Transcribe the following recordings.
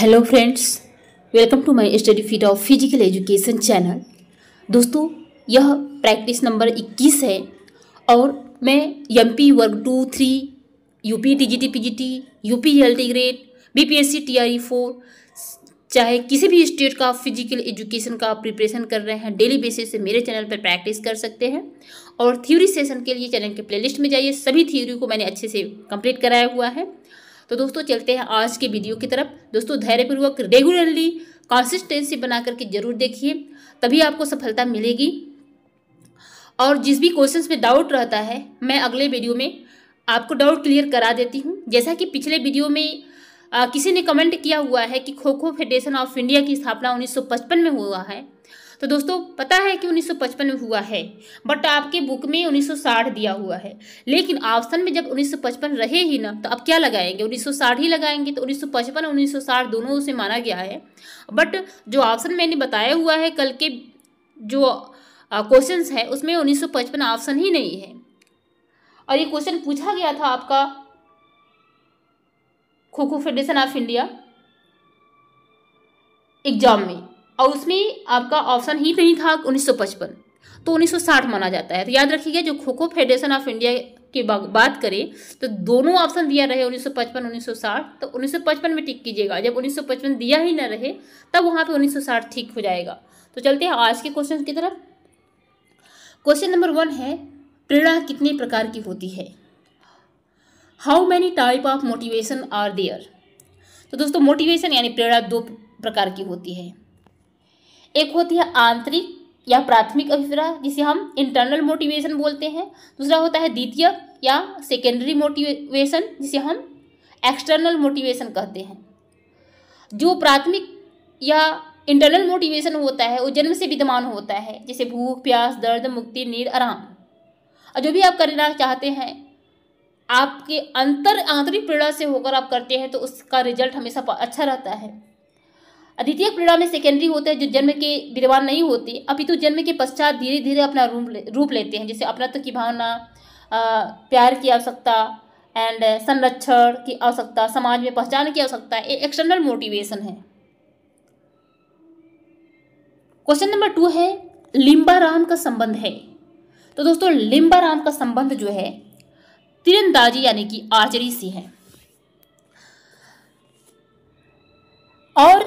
hello friends welcome to my study feed of physical education channel दोस्तों यह practice number 21 है और मैं एमपी पी वर्ग two three U P D G T P G T U P grade B P S C T R E four चाहे किसी भी state का फिजिकल एजुकेशन का प्रिपरेशन कर रहे हैं डेली बेसिस से मेरे चैनल पर प्रैक्टिस कर सकते हैं और थ्योरी सेशन के लिए चैनल के प्लेलिस्ट में जाइए सभी थ्योरी को मैंने अच्छे से कंप्लीट कराया हुआ है तो दोस्तों चलते हैं आज के वीडियो की तरफ दोस्तों धैर्यपूर्वक रेगुलरली कंसिस्टेंसी बना करके जरूर देखिए तभी आपको सफलता मिलेगी और जिस भी क्वेश्चंस में डाउट रहता है मैं अगले वीडियो में आपको डाउट क्लियर करा देती हूँ जैसा कि पिछले वीडियो में आ, किसी ने कमेंट किया हुआ है कि खो खो फेडरेशन ऑफ इंडिया की स्थापना 1955 में हुआ है तो दोस्तों पता है कि 1955 में हुआ है बट आपके बुक में 1960 दिया हुआ है लेकिन ऑप्शन में जब 1955 रहे ही ना तो अब क्या लगाएंगे 1960 ही लगाएंगे तो 1955 और 1960 दोनों उसे माना गया है बट जो ऑप्शन मैंने बताया हुआ है कल के जो क्वेश्चन है उसमें उन्नीस ऑप्शन ही नहीं है और ये क्वेश्चन पूछा गया था आपका खो खो फेडरेशन ऑफ इंडिया एग्जाम में और उसमें आपका ऑप्शन ही नहीं था 1955 तो 1960 माना जाता है तो याद रखिएगा जो खो खो फेडरेशन ऑफ इंडिया की बात करें तो दोनों ऑप्शन दिया रहे 1955 1960 तो 1955 में टिक कीजिएगा जब 1955 दिया ही ना रहे तब वहाँ पे 1960 ठीक हो जाएगा तो चलते हैं आज के क्वेश्चन की तरफ क्वेश्चन नंबर वन है प्रेरणा कितने प्रकार की होती है how many type of motivation are there तो दोस्तों मोटिवेशन यानी प्रेरणा दो प्रकार की होती है एक होती है आंतरिक या प्राथमिक अभिप्रा जिसे हम इंटरनल मोटिवेशन बोलते हैं दूसरा होता है द्वितीय या सेकेंडरी मोटिवेशन जिसे हम एक्सटर्नल मोटिवेशन कहते हैं जो प्राथमिक या इंटरनल मोटिवेशन होता है वो जन्म से विद्यमान होता है जैसे भूख प्यास दर्द मुक्ति नीर आराम और जो भी आप करना चाहते हैं आपके अंतर आंतरिक प्रेरणा से होकर आप करते हैं तो उसका रिजल्ट हमेशा अच्छा रहता है अद्वितीय प्रेरणा में सेकेंडरी होते हैं जो जन्म के विद्वान नहीं होते अपितु जन्म के पश्चात धीरे धीरे अपना रूप ले, रूप लेते हैं जैसे अपनत्व की भावना प्यार की आवश्यकता एंड संरक्षण की आवश्यकता समाज में पहचान की आवश्यकता ये एक्सटर्नल मोटिवेशन है क्वेश्चन नंबर टू है लिम्बाराम का संबंध है तो दोस्तों लिम्बाराम का संबंध जो है तीरंदाजी यानी कि आर्चरी से है और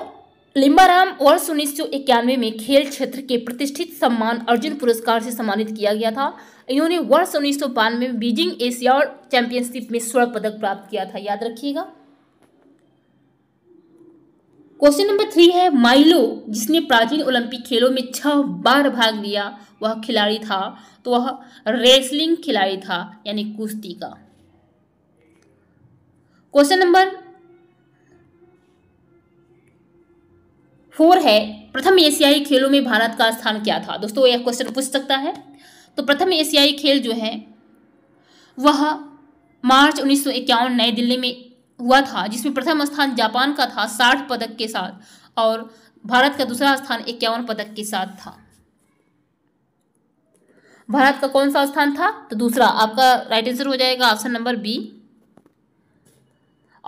लिम्बाराम वर्ष उन्नीस सौ इक्यानवे में खेल क्षेत्र के प्रतिष्ठित सम्मान अर्जुन पुरस्कार से सम्मानित किया गया था इन्होंने वर्ष उन्नीस में बीजिंग एशिया चैंपियनशिप में स्वर्ण पदक प्राप्त किया था याद रखिएगा क्वेश्चन नंबर थ्री है माइलो जिसने प्राचीन ओलंपिक खेलों में छह बार भाग लिया वह खिलाड़ी था तो वह रेसलिंग खिलाड़ी था यानी कुश्ती का क्वेश्चन नंबर फोर है प्रथम एशियाई खेलों में भारत का स्थान क्या था दोस्तों यह क्वेश्चन पूछ सकता है तो प्रथम एशियाई खेल जो है वह मार्च उन्नीस नई दिल्ली में हुआ था जिसमें प्रथम स्थान जापान का था साठ पदक के साथ और भारत का दूसरा स्थान इक्यावन पदक के साथ था भारत का कौन सा स्थान था तो दूसरा आपका राइट आंसर हो जाएगा ऑप्शन नंबर बी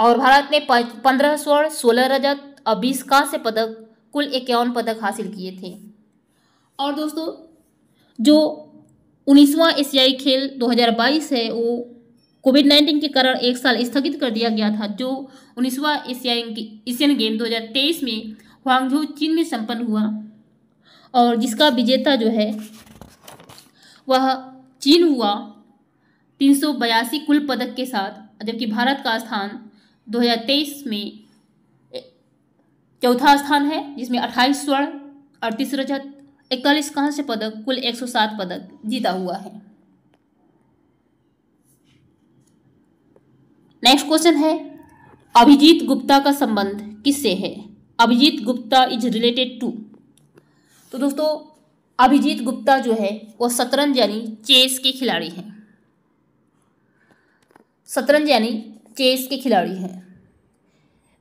और भारत ने पंद्रह स्वर्ण सोलह रजत और बीस कांस्य पदक कुल इक्यावन पदक हासिल किए थे और दोस्तों जो उन्नीसवा एशियाई खेल 2022 है वो कोविड नाइन्टीन के कारण एक साल स्थगित कर दिया गया था जो उन्नीसवां एशियाई एशियन गेम 2023 में हुआंगझो चीन में संपन्न हुआ और जिसका विजेता जो है वह चीन हुआ तीन कुल पदक के साथ जबकि भारत का स्थान 2023 में चौथा स्थान है जिसमें अट्ठाईस स्वर्ण अड़तीस रजत इकतालीस कांस्य पदक कुल एक सौ सात पदक जीता हुआ है नेक्स्ट क्वेश्चन है अभिजीत गुप्ता का संबंध किससे है Abhijit Gupta is related to तो दोस्तों अभिजीत गुप्ता जो है वो शतरंज यानी चेस के खिलाड़ी हैं शतरंज यानी चेस के खिलाड़ी हैं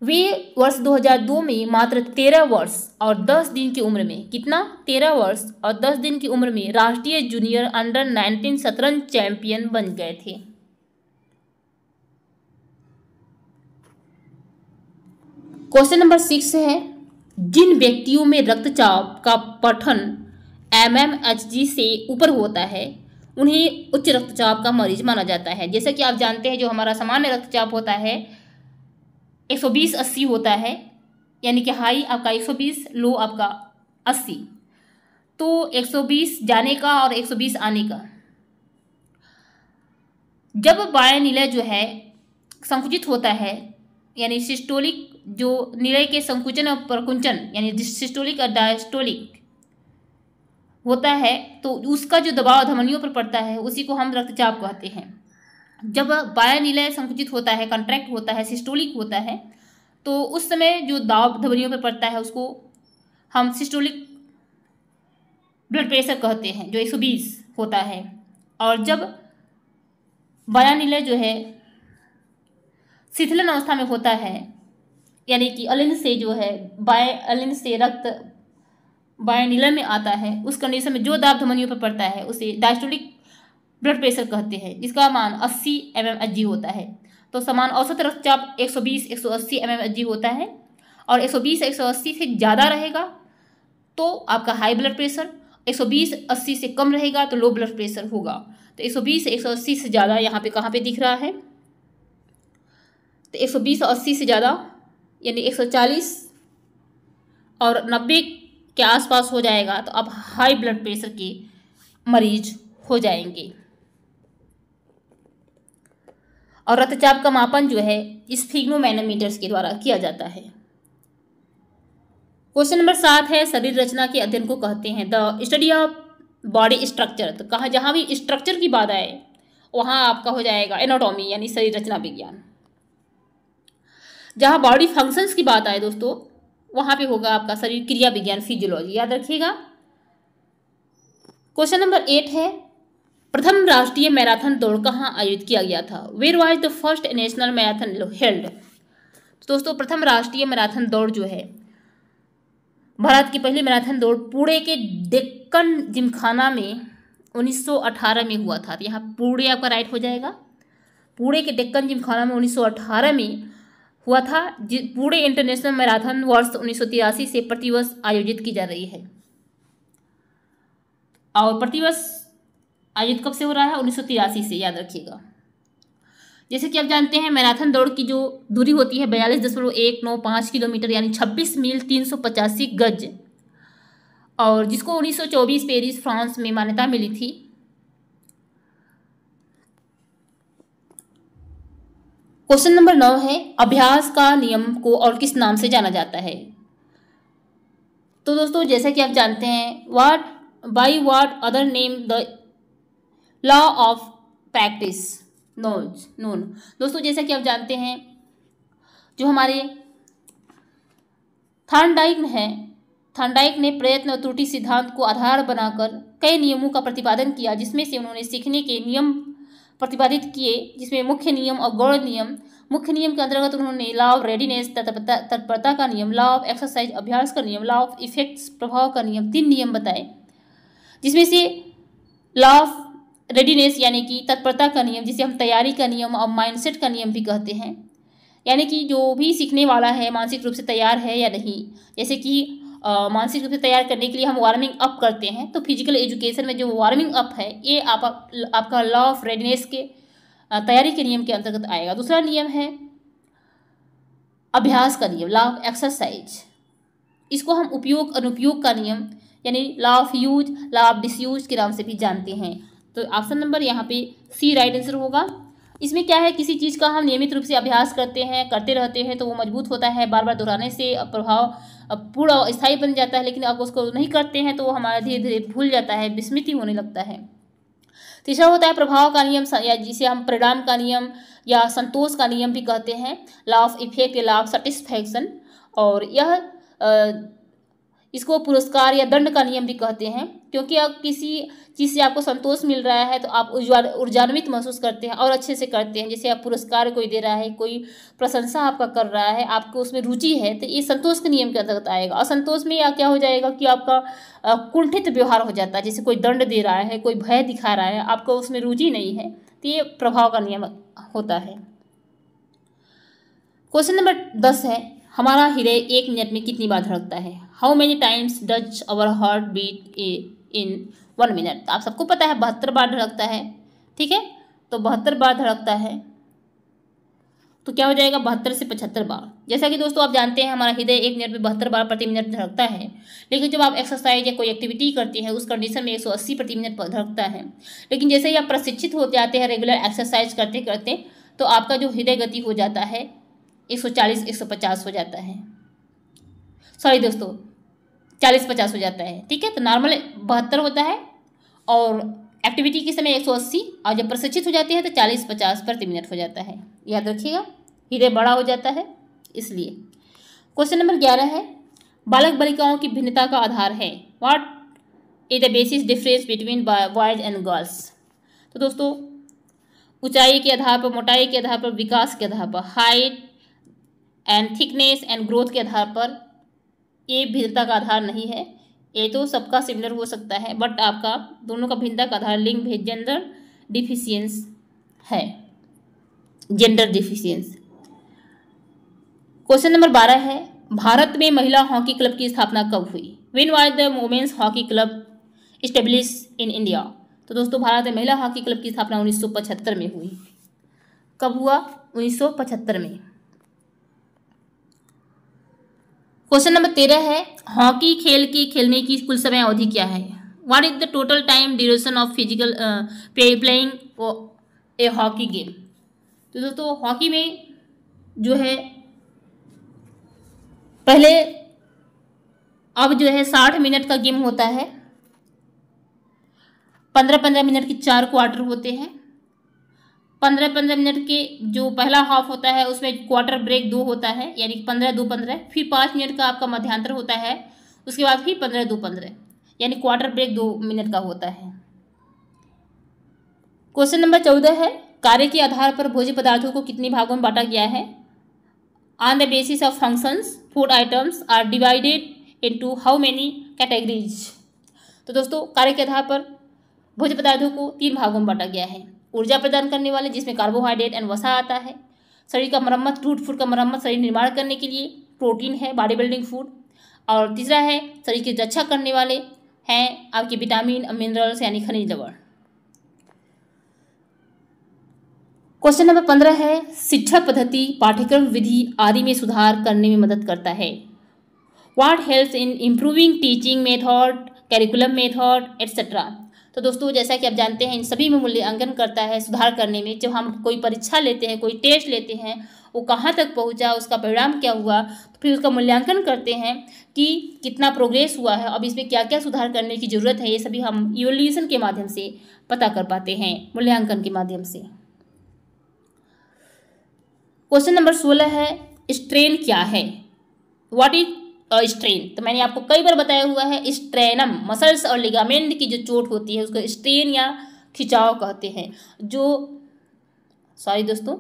वे वर्ष 2002 में मात्र 13 वर्ष और 10 दिन की उम्र में कितना 13 वर्ष और 10 दिन की उम्र में राष्ट्रीय जूनियर अंडर 19 शतरंज चैंपियन बन गए थे क्वेश्चन नंबर सिक्स है जिन व्यक्तियों में रक्तचाप का पठन एम एम एच जी से ऊपर होता है उन्हें उच्च रक्तचाप का मरीज माना जाता है जैसा कि आप जानते हैं जो हमारा सामान्य रक्तचाप होता है एक सौ बीस अस्सी होता है यानी कि हाई आपका एक सौ बीस लो आपका अस्सी तो एक सौ बीस जाने का और एक सौ बीस आने का जब बाय निलय जो है संकुचित होता है यानी सिस्टोलिक जो निलय के संकुचन और प्रकुंचन यानी सिस्टोलिक और डायस्टोलिक होता है तो उसका जो दबाव धमनियों पर पड़ता है उसी को हम रक्तचाप कहते हैं जब बाया निलय संकुचित होता है कंट्रैक्ट होता है सिस्टोलिक होता है तो उस समय जो दाब धवनियों पर पड़ता है उसको हम सिस्टोलिक ब्लड प्रेशर कहते हैं जो 120 होता है और जब बाया निलय जो है शिथिलन अवस्था में होता है यानी कि अलिन से जो है बाय अलिन से रक्त बाय निलय में आता है उस कंडीशन में जो दाब धमनियों पर पड़ता है उसे डायस्टोलिक ब्लड प्रेशर कहते हैं जिसका मान अस्सी एम एम एच जी होता है तो समान औसत रक्तचाप 120 180 एम एम एच जी होता है और 120 180 से ज़्यादा रहेगा तो आपका हाई ब्लड प्रेशर 120 80 से कम रहेगा तो लो ब्लड प्रेशर होगा तो 120 180 से ज़्यादा यहाँ पे कहाँ पे दिख रहा है तो 120 80 से ज़्यादा यानी 140 और 90 के आसपास हो जाएगा तो आप हाई ब्लड प्रेशर के मरीज हो जाएंगे और रक्तचाप का मापन जो है इस के द्वारा किया जाता है क्वेश्चन नंबर सात है शरीर रचना के अध्ययन को कहते हैं the study of body structure तो कहाँ जहाँ भी स्ट्रक्चर की बात आए वहाँ आपका हो जाएगा एनाटॉमी यानी शरीर रचना विज्ञान जहाँ बॉडी फंक्शंस की बात आए दोस्तों वहाँ पे होगा आपका शरीर क्रिया विज्ञान फिजियोलॉजी याद रखिएगा क्वेश्चन नंबर एट है प्रथम राष्ट्रीय मैराथन दौड़ कहाँ आयोजित किया गया था where was the first national marathon held दोस्तों प्रथम राष्ट्रीय मैराथन दौड़ जो है भारत की पहली मैराथन दौड़ पुणे के डेक्कन जिमखाना में 1918 में हुआ था तो यहाँ पुणे आपका राइट हो जाएगा पुणे के डेक्कन जिमखाना में 1918 में हुआ था पुणे इंटरनेशनल मैराथन वर्ष उन्नीस से प्रतिवर्ष आयोजित की जा रही है और प्रतिवर्ष आयोजित कब से हो रहा है उन्नीस से याद रखिएगा जैसे कि आप जानते हैं मैराथन दौड़ की जो दूरी होती है बयालीस दशमलव एक नौ पाँच किलोमीटर यानी छब्बीस मील तीन सौ पचासी गज और जिसको चौबीस पेरिस फ्रांस में मान्यता मिली थी क्वेश्चन नंबर नौ है अभ्यास का नियम को और किस नाम से जाना जाता है तो दोस्तों जैसा कि आप जानते हैं what by what other name the law of practice knows known दोस्तों जैसा कि आप जानते हैं जो हमारे थर्नडाइक है थर्नडाइक ने प्रयत्न और त्रुटि सिद्धांत को आधार बनाकर कई नियमों का प्रतिपादन किया जिसमें से उन्होंने सीखने के नियम प्रतिपादित किए जिसमें मुख्य नियम और गौर नियम मुख्य नियम के अंतर्गत उन्होंने लॉ ऑफ रेडीनेस तत्परता का नियम लॉ ऑफ एक्सरसाइज अभ्यास का नियम लॉ ऑफ इफेक्ट्स प्रभाव का नियम तीन नियम बताए जिसमें से लॉ ऑफ रेडीनेस यानी कि तत्परता का नियम जिसे हम तैयारी का नियम और माइंडसेट का नियम भी कहते हैं यानी कि जो भी सीखने वाला है मानसिक रूप से तैयार है या नहीं जैसे कि मानसिक रूप से तैयार करने के लिए हम वार्मिंग अप करते हैं तो फिजिकल एजुकेशन में जो वार्मिंग अप है ये आप, आप आपका लॉ ऑफ रेडीनेस के तैयारी के नियम के अंतर्गत आएगा दूसरा नियम है अभ्यास का नियम लॉ ऑफ एक्सरसाइज इसको हम उपयोग अनुपयोग का नियम यानी law of use law of disuse के नाम से भी जानते हैं तो ऑप्शन नंबर यहाँ पे सी राइट आंसर होगा इसमें क्या है किसी चीज़ का हम नियमित रूप से अभ्यास करते हैं करते रहते हैं तो वो मजबूत होता है बार बार दोहराने से प्रभाव पूरा स्थायी बन जाता है लेकिन अब उसको नहीं करते हैं तो वो हमारा धीरे धीरे भूल जाता है विस्मृति होने लगता है तीसरा होता है प्रभाव का नियम या जिसे हम परिणाम का नियम या संतोष का नियम भी कहते हैं लॉ ऑफ इफेक्ट या लॉ ऑफ सेटिस्फैक्शन और यह इसको पुरस्कार या दंड का नियम भी कहते हैं क्योंकि अब किसी जिससे आपको संतोष मिल रहा है तो आप ऊर्जान्वित महसूस करते हैं और अच्छे से करते हैं जैसे आप पुरस्कार कोई दे रहा है कोई प्रशंसा आपका कर रहा है आपको उसमें रुचि है तो ये संतोष के नियम के अंतर्गत आएगा और संतोष में या क्या हो जाएगा कि आपका कुंठित व्यवहार हो जाता है जैसे कोई दंड दे रहा है कोई भय दिखा रहा है आपको उसमें रुचि नहीं है तो ये प्रभाव का नियम होता है क्वेश्चन नंबर दस है हमारा हृदय एक मिनट में कितनी बार धड़कता है how many times does our heart beat a in one minute तो आप सबको पता है बहत्तर बार धड़कता है ठीक है तो बहत्तर बार धड़कता है तो क्या हो जाएगा बहत्तर से पचहत्तर बार जैसा कि दोस्तों आप जानते हैं हमारा हृदय एक मिनट में बहत्तर बार प्रति मिनट धड़कता है लेकिन जब आप एक्सरसाइज या कोई एक्टिविटी करते हैं उस कंडीशन में 180 प्रति मिनट धड़कता है लेकिन जैसे ही आप प्रशिक्षित हो जाते हैं रेगुलर एक्सरसाइज करते करते तो आपका जो हृदय गति हो जाता है सौ पचास हो जाता है सॉरी दोस्तों चालीस पचास हो जाता है ठीक है तो नॉर्मल बहत्तर होता है और एक्टिविटी के समय एक सौ अस्सी और जब प्रशिक्षित हो जाती है तो चालीस पचास प्रति मिनट हो जाता है याद रखिएगा हृदय बड़ा हो जाता है इसलिए क्वेश्चन नंबर ग्यारह है बालक बालिकाओं की भिन्नता का आधार है what is the basis difference between boys and girls तो दोस्तों ऊंचाई के आधार पर मोटाई के आधार पर विकास के आधार पर height and thickness and growth के आधार पर ये भिन्नता का आधार नहीं है ये तो सबका सिमिलर हो सकता है बट आपका दोनों का भिन्नता का आधार लिंग भेद जेंडर डिफिशियंस है जेंडर डिफिशियंस क्वेश्चन नंबर बारह है भारत में महिला हॉकी क्लब की स्थापना कब हुई when was the women's hockey club establish in India तो दोस्तों भारत में महिला हॉकी क्लब की स्थापना 1975 में हुई कब हुआ 1975 में क्वेश्चन नंबर तेरह है हॉकी खेल की खेलने की कुल समय अवधि क्या है what is the total time duration of physical playing a hockey game तो दोस्तों हॉकी में जो है पहले अब जो है साठ मिनट का गेम होता है पंद्रह पंद्रह मिनट के चार क्वार्टर होते हैं पंद्रह पंद्रह मिनट के जो पहला हाफ होता है उसमें क्वार्टर ब्रेक दो होता है यानी कि पंद्रह दो पंद्रह फिर पाँच मिनट का आपका मध्यांतर होता है उसके बाद फिर पंद्रह दो पंद्रह यानी क्वार्टर ब्रेक दो मिनट का होता है क्वेश्चन नंबर चौदह है कार्य के आधार पर भोज्य पदार्थों को कितने भागों में बांटा गया है on the basis of functions food items are divided into how many categories तो दोस्तों कार्य के आधार पर भोज्य पदार्थों को तीन भागों में बांटा गया है ऊर्जा प्रदान करने वाले जिसमें कार्बोहाइड्रेट एंड वसा आता है शरीर का मरम्मत टूट फूट का मरम्मत शरीर निर्माण करने के लिए प्रोटीन है बॉडी बिल्डिंग फूड और तीसरा है शरीर की रक्षा करने वाले हैं आपके विटामिन मिनरल्स यानी खनिज लवण क्वेश्चन नंबर पंद्रह है शिक्षा पद्धति पाठ्यक्रम विधि आदि में सुधार करने में मदद करता है what helps in improving teaching method curriculum method etcetera तो दोस्तों जैसा कि आप जानते हैं इन सभी में मूल्यांकन करता है सुधार करने में जब हम कोई परीक्षा लेते हैं कोई टेस्ट लेते हैं वो कहाँ तक पहुँचा उसका परिणाम क्या हुआ तो फिर उसका मूल्यांकन करते हैं कि कितना प्रोग्रेस हुआ है अब इसमें क्या क्या सुधार करने की ज़रूरत है ये सभी हम इवोल्यूशन के माध्यम से पता कर पाते हैं मूल्यांकन के माध्यम से क्वेश्चन नंबर सोलह है स्ट्रेन क्या है वॉट इज स्ट्रेन तो मैंने आपको कई बार बताया हुआ है स्ट्रेनम मसल्स और लिगामेंट की जो चोट होती है उसको स्ट्रेन या खिंचाव कहते हैं जो सॉरी दोस्तों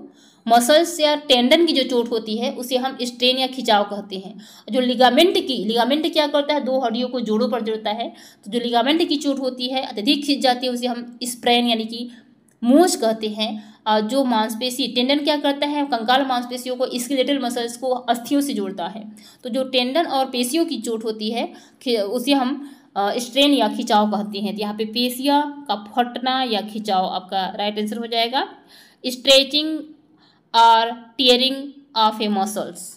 मसल्स या टेंडन की जो चोट होती है उसे हम स्ट्रेन या खिंचाव कहते हैं जो लिगामेंट की लिगामेंट क्या करता है दो हड्डियों को जोड़ों पर जोड़ता है तो जो लिगामेंट की चोट होती है अत्यधिक खिंच जाती है उसे हम स्प्रेन यानी कि मूछ कहते हैं जो मांसपेशी टेंडन क्या करता है कंकाल मांसपेशियों को स्केलेटल मसल्स को अस्थियों से जोड़ता है तो जो टेंडन और पेशियों की चोट होती है उसे हम स्ट्रेन या खिंचाव कहते हैं तो यहाँ पे पेशिया का फटना या खिंचाव आपका राइट आंसर हो जाएगा स्ट्रेचिंग और tearing of a muscles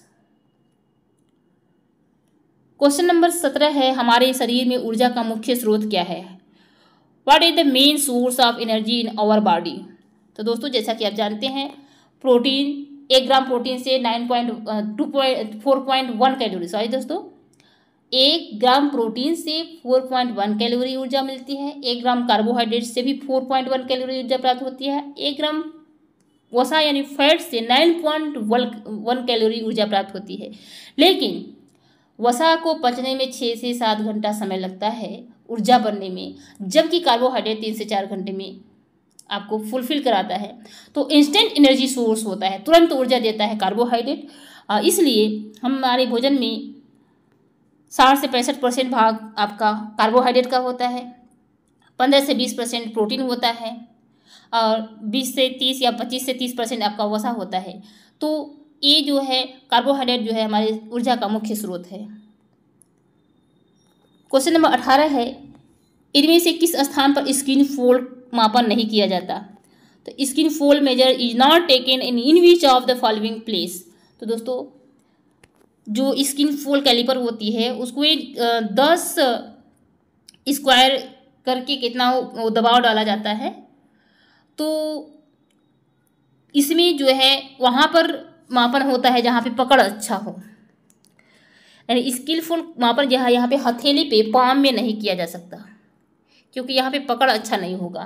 question number सत्रह है हमारे शरीर में ऊर्जा का मुख्य स्रोत क्या है what is the main source of energy in our body तो दोस्तों जैसा कि आप जानते हैं प्रोटीन एक ग्राम प्रोटीन से nine point two point four point one calorie sorry दोस्तों एक ग्राम प्रोटीन से फोर पॉइंट वन कैलोरी ऊर्जा मिलती है एक ग्राम कार्बोहाइड्रेट से भी फोर पॉइंट वन कैलोरी ऊर्जा प्राप्त होती है एक ग्राम वसा यानी फैट से नाइन पॉइंट वन कैलोरी ऊर्जा प्राप्त होती है लेकिन वसा को पचने में छः से सात घंटा समय लगता है ऊर्जा बनने में जबकि कार्बोहाइड्रेट तीन से चार घंटे में आपको फुलफिल कराता है तो इंस्टेंट एनर्जी सोर्स होता है तुरंत ऊर्जा देता है कार्बोहाइड्रेट इसलिए हमारे भोजन में साठ से पैंसठ परसेंट भाग आपका कार्बोहाइड्रेट का होता है पंद्रह से बीस परसेंट प्रोटीन होता है और बीस से तीस या पच्चीस से तीस परसेंट आपका वसा होता है तो ये जो है कार्बोहाइड्रेट जो है हमारे ऊर्जा का मुख्य स्रोत है क्वेश्चन नंबर अठारह है इनमें से किस स्थान पर स्किन फोल्ड मापन नहीं किया जाता तो skin fold measure is not taken in in which of the following place तो दोस्तों जो स्किन फोल्ड कैलिपर होती है उसको एक दस स्क्वायर करके कितना दबाव डाला जाता है तो इसमें जो है वहाँ पर मापन होता है जहाँ पे पकड़ अच्छा हो यानी स्किलफुल मापन जहाँ यहाँ पे हथेली पे पाम में नहीं किया जा सकता क्योंकि यहाँ पे पकड़ अच्छा नहीं होगा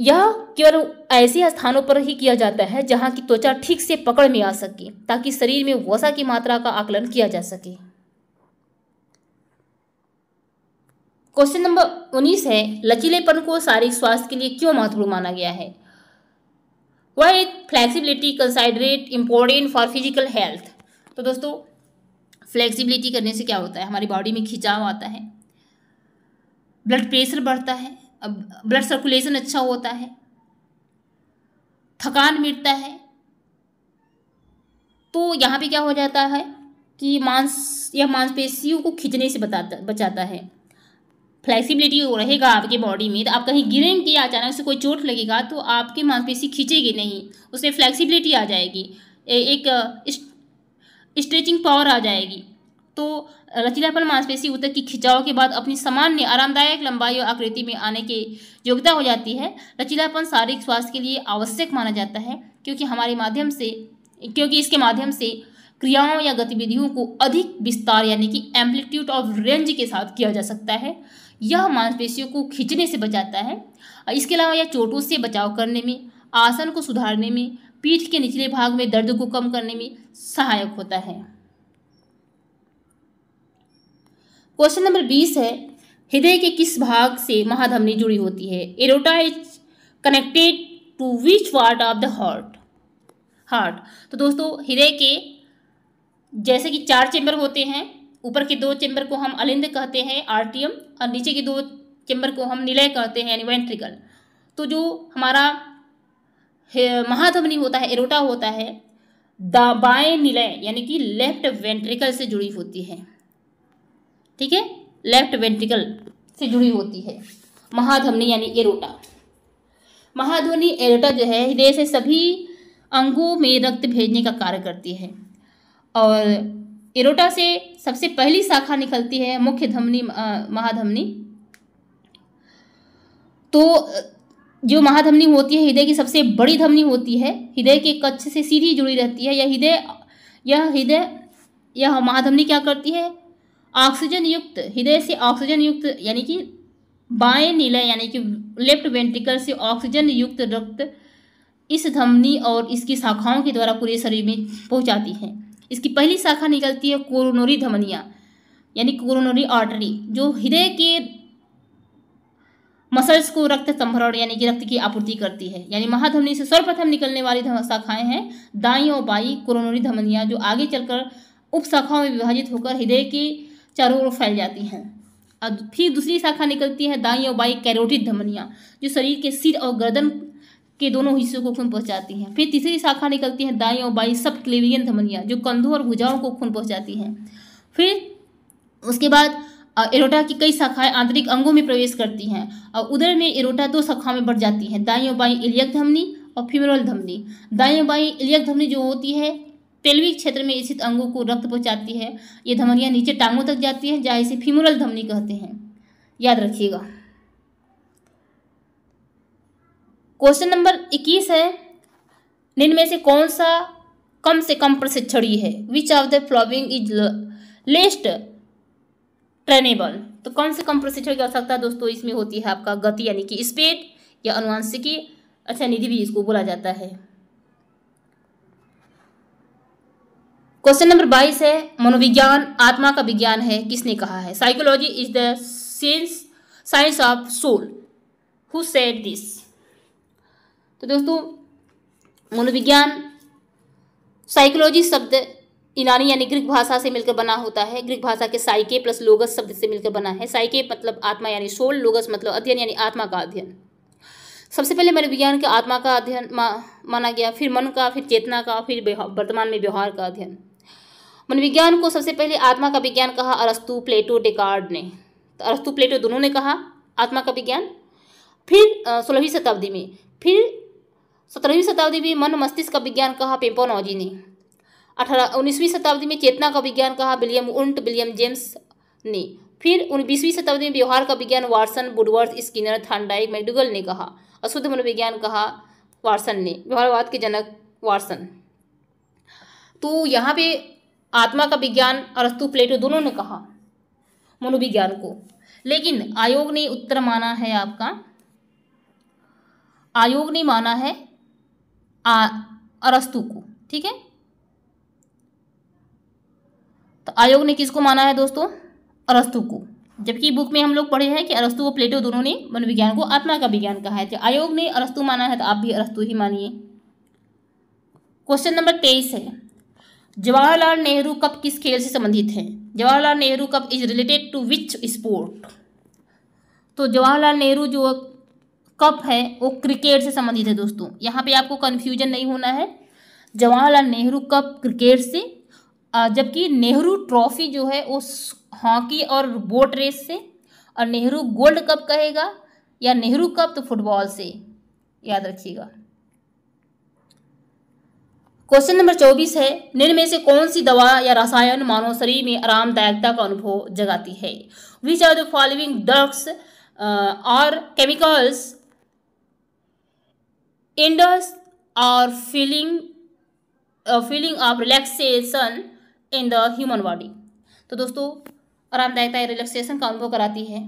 यह केवल ऐसे स्थानों पर ही किया जाता है जहाँ की त्वचा ठीक से पकड़ में आ सके ताकि शरीर में वसा की मात्रा का आकलन किया जा सके क्वेश्चन नंबर उन्नीस है लचीलेपन को शारीरिक स्वास्थ्य के लिए क्यों महत्वपूर्ण माना गया है why flexibility considered important for physical health तो दोस्तों फ्लेक्सिबिलिटी करने से क्या होता है हमारी बॉडी में खिंचाव आता है ब्लड प्रेशर बढ़ता है ब्लड सर्कुलेशन अच्छा होता है थकान मिटता है तो यहाँ पे क्या हो जाता है कि मांस या मांसपेशियों को खींचने से बताता बचाता है फ्लेक्सिबिलिटी रहेगा आपके बॉडी में तो आप कहीं गिरेंगे अचानक से कोई चोट लगेगा तो आपकी मांसपेशी खींचेगी नहीं उसमें फ्लेक्सिबिलिटी आ जाएगी एक स्ट्रेचिंग पावर आ जाएगी तो लचीलापन मांसपेशी उतक की खिंचाव के बाद अपनी सामान्य आरामदायक लंबाई और आकृति में आने की योग्यता हो जाती है लचीलापन शारीरिक स्वास्थ्य के लिए आवश्यक माना जाता है क्योंकि हमारे माध्यम से क्योंकि इसके माध्यम से क्रियाओं या गतिविधियों को अधिक विस्तार यानी कि एम्पलीट्यूड ऑफ रेंज के साथ किया जा सकता है यह मांसपेशियों को खींचने से बचाता है इसके अलावा यह चोटों से बचाव करने में आसन को सुधारने में पीठ के निचले भाग में दर्द को कम करने में सहायक होता है क्वेश्चन नंबर बीस है हृदय के किस भाग से महाधमनी जुड़ी होती है aorta is connected to which part of the heart heart तो दोस्तों हृदय के जैसे कि चार चैम्बर होते हैं ऊपर के दो चैम्बर को हम अलिंद कहते हैं आरटीएम और नीचे के दो चैम्बर को हम निलय कहते हैं यानी वेंट्रिकल तो जो हमारा महाधमनी होता है एरोटा होता है बाएं निलय यानी कि लेफ्ट वेंट्रिकल से जुड़ी होती है ठीक है लेफ्ट वेंट्रिकल से जुड़ी होती है महाधमनी यानी एरोटा महाध्वनि एरोटा जो है हृदय से सभी अंगों में रक्त भेजने का कार्य करती है और एरोटा से सबसे पहली शाखा निकलती है मुख्य धमनी महाधमनी तो जो महाधमनी होती है हृदय की सबसे बड़ी धमनी होती है हृदय के कच्छ से सीधी जुड़ी रहती है यह हृदय यह हृदय यह महाधमनी क्या करती है ऑक्सीजन युक्त हृदय से ऑक्सीजन युक्त यानी कि बाएं नीला यानी कि लेफ्ट वेंट्रिकल से ऑक्सीजन युक्त रक्त इस धमनी और इसकी शाखाओं के द्वारा पूरे शरीर में पहुंचाती है इसकी पहली शाखा निकलती है कोरोनोरी धमनिया यानी कोरोनोरी आर्टरी जो हृदय के मसल्स को रक्त संभरण यानी कि रक्त की आपूर्ति करती है यानी महाधमनी से सर्वप्रथम निकलने वाली शाखाएं हैं दाई और बाई कोरोनोरी धमनिया जो आगे चलकर उप शाखाओं में विभाजित होकर हृदय की चारों ओर फैल जाती हैं अब फिर दूसरी शाखा निकलती है दाई और बाई कैरोटिड धमनियाँ जो शरीर के सिर और गर्दन के दोनों हिस्सों को खून पहुंचाती हैं फिर तीसरी शाखा निकलती है दाई और बाई सब क्लेवियन धमनियाँ जो कंधों और भुजाओं को खून पहुंचाती हैं फिर उसके बाद एरोटा की कई शाखाएं आंतरिक अंगों में प्रवेश करती हैं और उधर में एरोटा दो शाखाओं में बढ़ जाती है दाई और बाई इलियक धमनी और फिमरल धमनी दाई और बाई इलियक धमनी जो होती है पेल्विक क्षेत्र में स्थित अंगों को रक्त पहुंचाती है ये धमनियां नीचे टांगों तक जाती है जहाँ इसे फिमोरल धमनी कहते हैं याद रखिएगा क्वेश्चन नंबर इक्कीस है निम्न में से कौन सा कम से कम प्रशिक्षणीय है which of the following is least trainable तो कम से कम प्रशिक्षण की आवश्यकता दोस्तों इसमें होती है आपका गति यानी कि स्पीड या अनुवांशिकी अच्छा निधि भी इसको बोला जाता है क्वेश्चन नंबर बाईस है मनोविज्ञान आत्मा का विज्ञान है किसने कहा है psychology is the science science of soul who said this तो दोस्तों मनोविज्ञान साइकोलॉजी शब्द इनानी यानी ग्रीक भाषा से मिलकर बना होता है ग्रीक भाषा के साइके प्लस लोगस शब्द से मिलकर बना है साइके मतलब आत्मा यानी सोल लोगस मतलब अध्ययन यानी आत्मा का अध्ययन सबसे पहले मनोविज्ञान के आत्मा का अध्ययन मा, माना गया फिर मन का फिर चेतना का फिर वर्तमान में व्यवहार का अध्ययन मनोविज्ञान को सबसे पहले आत्मा का विज्ञान कहा अरस्तु प्लेटो डेकार्ड ने तो अरस्तु प्लेटो दोनों ने कहा आत्मा का विज्ञान फिर सोलहवीं शताब्दी में फिर सत्रहवीं शताब्दी में मन मस्तिष्क का विज्ञान कहा पेम्पोनॉजी ने अठारह उन्नीसवीं शताब्दी में चेतना का विज्ञान कहा विलियम उन्ट विलियम जेम्स ने फिर बीसवीं शताब्दी में व्यवहार का विज्ञान वार्सन बुडवर्थ स्किनर थानडाइक मैडुगल ने कहा अशुद्ध मनोविज्ञान कहा वार्सन ने व्यवहारवाद के जनक वार्सन तो यहाँ पे आत्मा का विज्ञान अरस्तु प्लेटो दोनों ने कहा मनोविज्ञान को लेकिन आयोग ने उत्तर माना है आपका आयोग ने माना है अरस्तु को ठीक है तो आयोग ने किसको माना है दोस्तों अरस्तु को जबकि बुक में हम लोग पढ़े हैं कि अरस्तु और प्लेटो दोनों ने मनोविज्ञान को आत्मा का विज्ञान कहा है तो आयोग ने अरस्तु माना है तो आप भी अरस्तु ही मानिए क्वेश्चन नंबर तेईस है जवाहरलाल नेहरू कप किस खेल से संबंधित है Jawaharlal Nehru cup is related to which sport तो जवाहरलाल नेहरू जो कप है वो क्रिकेट से संबंधित है दोस्तों यहाँ पे आपको कन्फ्यूजन नहीं होना है जवाहरलाल नेहरू कप क्रिकेट से जबकि नेहरू ट्रॉफी जो है वो हॉकी और बोट रेस से और नेहरू गोल्ड कप कहेगा या नेहरू कप तो फुटबॉल से याद रखिएगा क्वेश्चन नंबर चौबीस है निम्न में से कौन सी दवा या रसायन मानव शरीर में आरामदायकता का अनुभव जगाती है which are the following drugs और chemicals induce are feeling feeling of relaxation in the human body तो दोस्तों आरामदायकता रिलैक्सेशन का अनुभव कराती है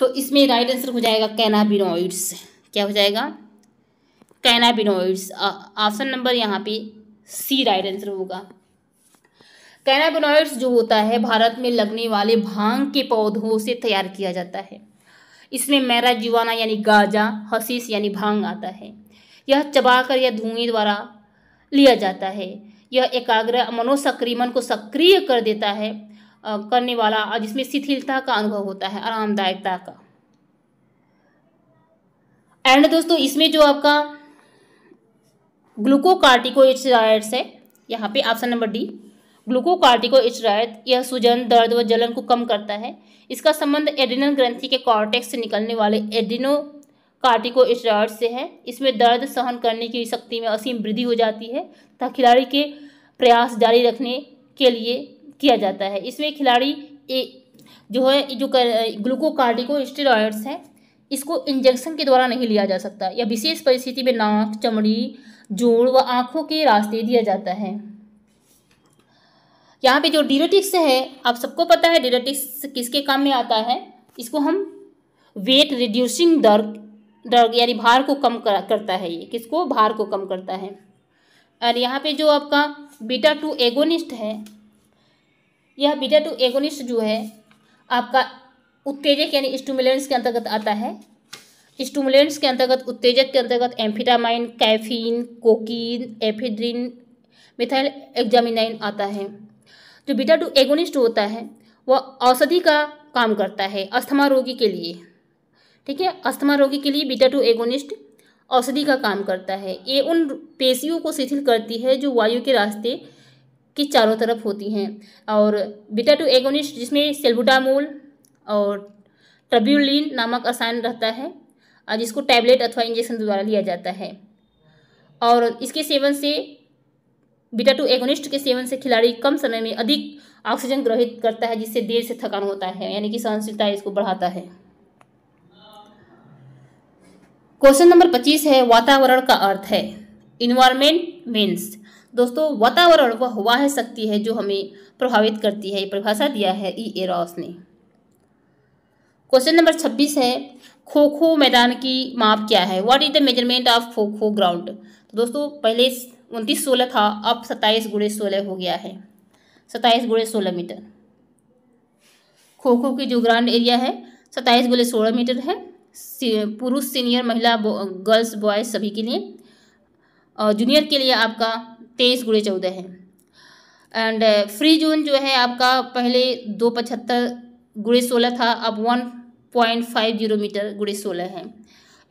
तो इसमें राइट आंसर हो जाएगा कैनाबिनोइड्स क्या हो जाएगा कैनाबिनोइड्स ऑप्शन नंबर यहाँ पे सी राइट आंसर होगा कैनाबिनोइड्स जो होता है भारत में लगने वाले भांग के पौधों से तैयार किया जाता है इसमें मैरा जीवाना यानी गाजा हसीस यानी भांग आता है यह चबाकर या धुएं द्वारा लिया जाता है यह एकाग्र मनोसक्रीमन को सक्रिय कर देता है करने वाला और जिसमें शिथिलता का अनुभव होता है आरामदायकता का एंड दोस्तों इसमें जो आपका ग्लूकोकार्टिको ग्लूकोकार्टिकोइट्रायड्स है यहाँ पे ऑप्शन नंबर डी ग्लूकोकार्टिकोइट्रायड यह सूजन दर्द व जलन को कम करता है इसका संबंध एडिनल ग्रंथि के कॉर्टेक्स से निकलने वाले एडिनो कार्टिको कार्टिकोइट्रायड से है इसमें दर्द सहन करने की शक्ति में असीम वृद्धि हो जाती है तथा खिलाड़ी के प्रयास जारी रखने के लिए किया जाता है इसमें खिलाड़ी जो है जो ग्लूकोकार्टिको स्टेरॉयड्स है इसको इंजेक्शन के द्वारा नहीं लिया जा सकता या विशेष परिस्थिति में नाक चमड़ी जोड़ व आँखों के रास्ते दिया जाता है यहाँ पे जो डिरेटिक्स है आप सबको पता है डिरेटिक्स किसके काम में आता है इसको हम वेट रिड्यूसिंग दर्ग दर्ग यानी भार को कम कर, करता है ये किसको भार को कम करता है और यहाँ पे जो आपका बीटा टू एगोनिस्ट है यह बीटा टू एगोनिस्ट जो है आपका उत्तेजक यानी स्टूमुलेंस के अंतर्गत आता है स्टूमुलेंट्स के अंतर्गत उत्तेजक के अंतर्गत amphetamine caffeine cocaine ephedrine methyl एग्जामिनाइन आता है जो बीटा टू एगोनिस्ट होता है वह औषधि का काम करता है अस्थमा रोगी के लिए ठीक है अस्थमा रोगी के लिए बीटा टू एगोनिस्ट औषधि का काम करता है ये उन पेशियों को शिथिल करती है जो वायु के रास्ते की चारों तरफ होती हैं और बीटा टू एगोनिस्ट जिसमें सेल्बुटामोल और ट्रब्यूलिन नामक रसायन रहता है जिसको टैबलेट अथवा इंजेक्शन द्वारा लिया जाता है और इसके सेवन से बीटा टू एगोनिस्ट के सेवन से खिलाड़ी कम समय में अधिक ऑक्सीजन ग्रहित करता है जिससे देर से थकान होता है यानी कि सहनशीलता इसको बढ़ाता है क्वेश्चन नंबर पच्चीस है वातावरण का अर्थ है इन्वायरमेंट मीन्स दोस्तों वातावरण वह हुआ है शक्ति है जो हमें प्रभावित करती है परिभाषा दिया है ई ए रॉस ने क्वेश्चन नंबर छब्बीस है खो खो मैदान की माप क्या है what is the measurement of kho kho ground तो दोस्तों पहले उनतीस सोलह था अब सत्ताईस गुड़े सोलह हो गया है सत्ताईस गुड़े सोलह मीटर खो खो की जो ग्राउंड एरिया है सत्ताईस गुड़े सोलह मीटर है पुरुष सीनियर महिला गर्ल्स बॉयज़ सभी के लिए और जूनियर के लिए आपका तेईस गुड़े चौदह है एंड फ्री जोन जो है आपका पहले दो पचहत्तर गुड़े सोलह था अब one point five zero metre गुड़े सोलह है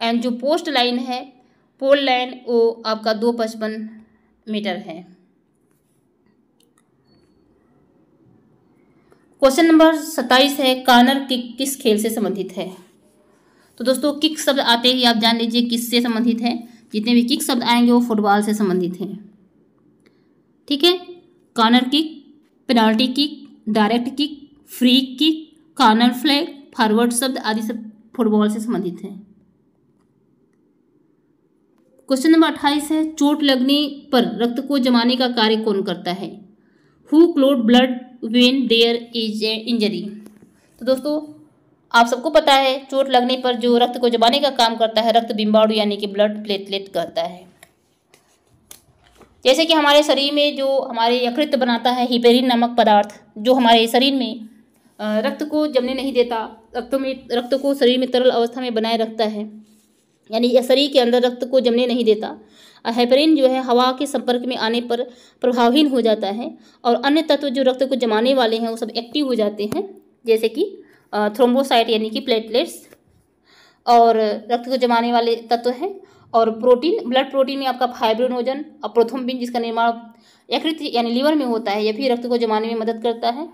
एंड जो पोस्ट लाइन है पोल लाइन वो आपका दो पचपन मीटर है क्वेश्चन नंबर सत्ताईस है कानर किक किस खेल से संबंधित है तो दोस्तों किक शब्द आते ही आप जान लीजिए किस से संबंधित है जितने भी किक शब्द आएंगे वो फुटबॉल से संबंधित हैं ठीक है corner kick penalty kick direct kick free kick corner flag forward शब्द आदि सब फुटबॉल से संबंधित हैं क्वेश्चन नंबर अट्ठाईस है चोट लगने पर रक्त को जमाने का कार्य कौन करता है who clot blood when there is a injury तो दोस्तों आप सबको पता है चोट लगने पर जो रक्त को जमाने का काम करता है रक्त बिम्बाड़ू यानी कि ब्लड प्लेटलेट करता है जैसे कि हमारे शरीर में जो हमारे यकृत बनाता है हिपेरिन नामक पदार्थ जो हमारे शरीर में रक्त को जमने नहीं देता रक्त में रक्त को शरीर में तरल अवस्था में बनाए रखता है यानी यह शरीर के अंदर रक्त को जमने नहीं देता हेपरिन जो है हवा के संपर्क में आने पर प्रभावहीन हो जाता है और अन्य तत्व जो रक्त को जमाने वाले हैं वो सब एक्टिव हो जाते हैं जैसे कि थ्रोम्बोसाइट यानी कि प्लेटलेट्स और रक्त को जमाने वाले तत्व हैं और प्रोटीन ब्लड प्रोटीन में आपका फाइब्रोनोजन और प्रोथोम्बिन जिसका निर्माण यकृत यानी लीवर में होता है यह भी रक्त को जमाने में मदद करता है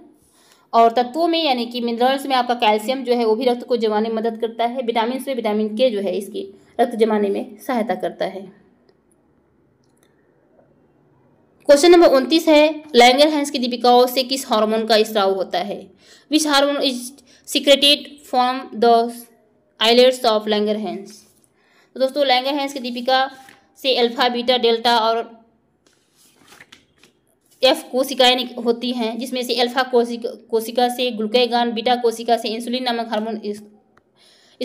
और तत्वों में यानी कि मिनरल्स में आपका कैल्शियम जो है वो भी रक्त को जमाने में मदद करता है विटामिन में विटामिन के जो है इसकी रक्त जमाने में सहायता करता है क्वेश्चन नंबर उनतीस है लैंगर हैंस की दीपिकाओं से किस हार्मोन का स्त्राव होता है which hormone is secreted from the islets of Langerhans तो दोस्तों लैंगर हैंस की दीपिका से अल्फा बीटा डेल्टा और एफ कोशिकाएं होती हैं जिसमें से अल्फा कोशिका कोशिका से ग्लूकागन बीटा कोशिका से इंसुलिन नामक हार्मोन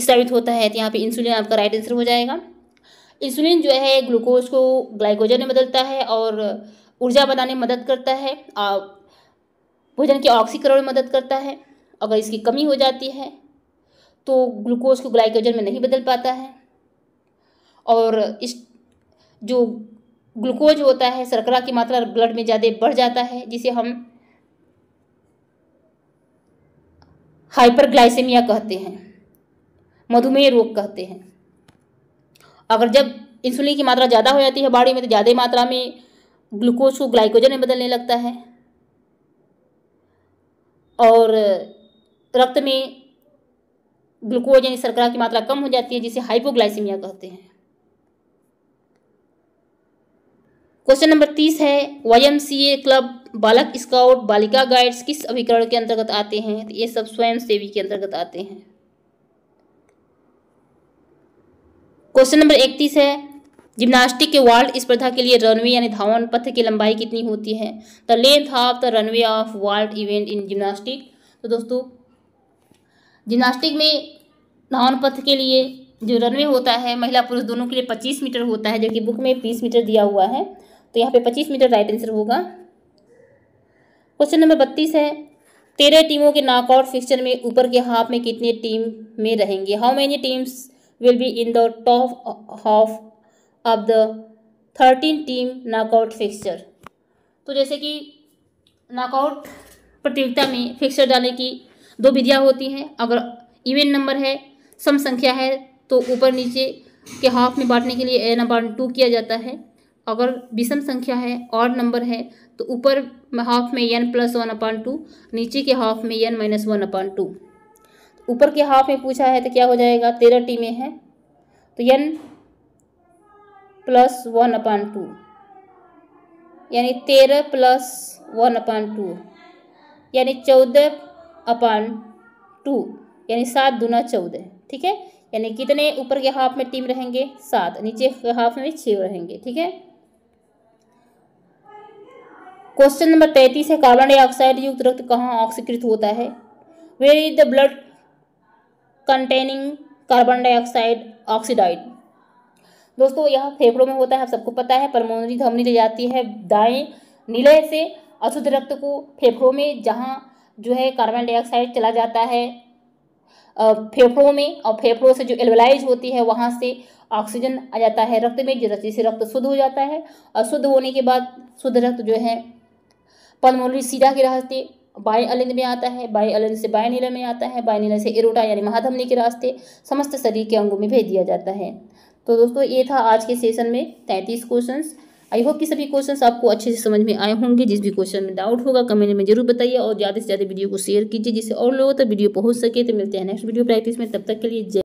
स्थापित होता है तो यहाँ पे इंसुलिन आपका राइट आंसर हो जाएगा इंसुलिन जो है ग्लूकोज को ग्लाइकोजन में बदलता है और ऊर्जा बनाने में मदद करता है भोजन के ऑक्सीकरण में मदद करता है अगर इसकी कमी हो जाती है तो ग्लूकोज को ग्लाइकोजन में नहीं बदल पाता है और इस जो ग्लूकोज होता है शर्करा की मात्रा ब्लड में ज़्यादा बढ़ जाता है जिसे हम हाइपरग्लाइसेमिया कहते हैं मधुमेह रोग कहते हैं अगर जब इंसुलिन की मात्रा ज़्यादा हो जाती है बॉडी में तो ज़्यादा मात्रा में ग्लूकोज को ग्लाइकोजन में बदलने लगता है और रक्त में ग्लूकोज यानी शर्करा की मात्रा कम हो जाती है जिसे हाइपोग्लाइसीमिया कहते हैं क्वेश्चन नंबर तीस है वाई क्लब बालक स्काउट बालिका गाइड्स किस अभिकरण के अंतर्गत आते हैं तो ये सब स्वयं सेवी के अंतर्गत आते हैं क्वेश्चन नंबर इकतीस है जिम्नास्टिक के वर्ल्ड स्पर्धा के लिए रनवे यानी धावन पथ की लंबाई कितनी होती है the length of the runway of world event in gymnastic तो दोस्तों जिम्नास्टिक में धावन पथ के लिए जो रनवे होता है महिला पुरुष दोनों के लिए पच्चीस मीटर होता है जो कि बुक में बीस मीटर दिया हुआ है तो यहाँ पे पच्चीस मीटर राइट आंसर होगा क्वेश्चन नंबर बत्तीस है तेरह टीमों के नॉकआउट फिक्सचर में ऊपर के हाफ में कितने टीम में रहेंगे how many teams will be in the top half of the thirteen team knockout fixture तो जैसे कि नॉकआउट प्रतियोगिता में फिक्सचर डालने की दो विधियाँ होती हैं अगर इवेंट नंबर है सम संख्या है तो ऊपर नीचे के हाफ में बांटने के लिए एन अपॉन टू किया जाता है अगर विषम संख्या है और नंबर है तो ऊपर हाफ में N plus one upon two नीचे के हाफ में N minus one upon two ऊपर के हाफ में पूछा है तो क्या हो जाएगा तेरह टीमें हैं तो N plus one upon two यानी तेरह प्लस वन अपॉन टू यानी चौदह अपॉन टू यानी सात दूना चौदह ठीक है यानी कितने ऊपर के हाफ में टीम रहेंगे सात नीचे के हाफ में छः रहेंगे ठीक है क्वेश्चन नंबर तैंतीस है कार्बन डाइऑक्साइड युक्त रक्त कहाँ ऑक्सीकृत होता है where is the blood containing carbon dioxide oxidised दोस्तों यह फेफड़ों में होता है आप सबको पता है परमोनरी धमनी ले जाती है दाएं नीले से अशुद्ध रक्त को फेफड़ों में जहाँ जो है कार्बन डाइऑक्साइड चला जाता है फेफड़ों में और फेफड़ों से जो एल्वलाइज होती है वहाँ से ऑक्सीजन आ जाता है रक्त में जिससे रक्त शुद्ध हो जाता है और शुद्ध होने के बाद शुद्ध रक्त जो है पल्मोनरी सीधा के रास्ते बाएं अलिंद में आता है बाएं अलिंद से बाएं नीला में आता है बाएं नीला से एरोटा यानी महाधमनी के रास्ते समस्त शरीर के अंगों में भेज दिया जाता है तो दोस्तों ये था आज के सेशन में तैंतीस क्वेश्चन आई होप कि सभी क्वेश्चंस आपको अच्छे से समझ में आए होंगे जिस भी क्वेश्चन में डाउट होगा कमेंट में जरूर बताइए और ज़्यादा से ज़्यादा वीडियो को शेयर कीजिए जिससे और लोगों तक तो वीडियो पहुंच सके तो मिलते हैं नेक्स्ट वीडियो प्रैक्टिस में तब तक के लिए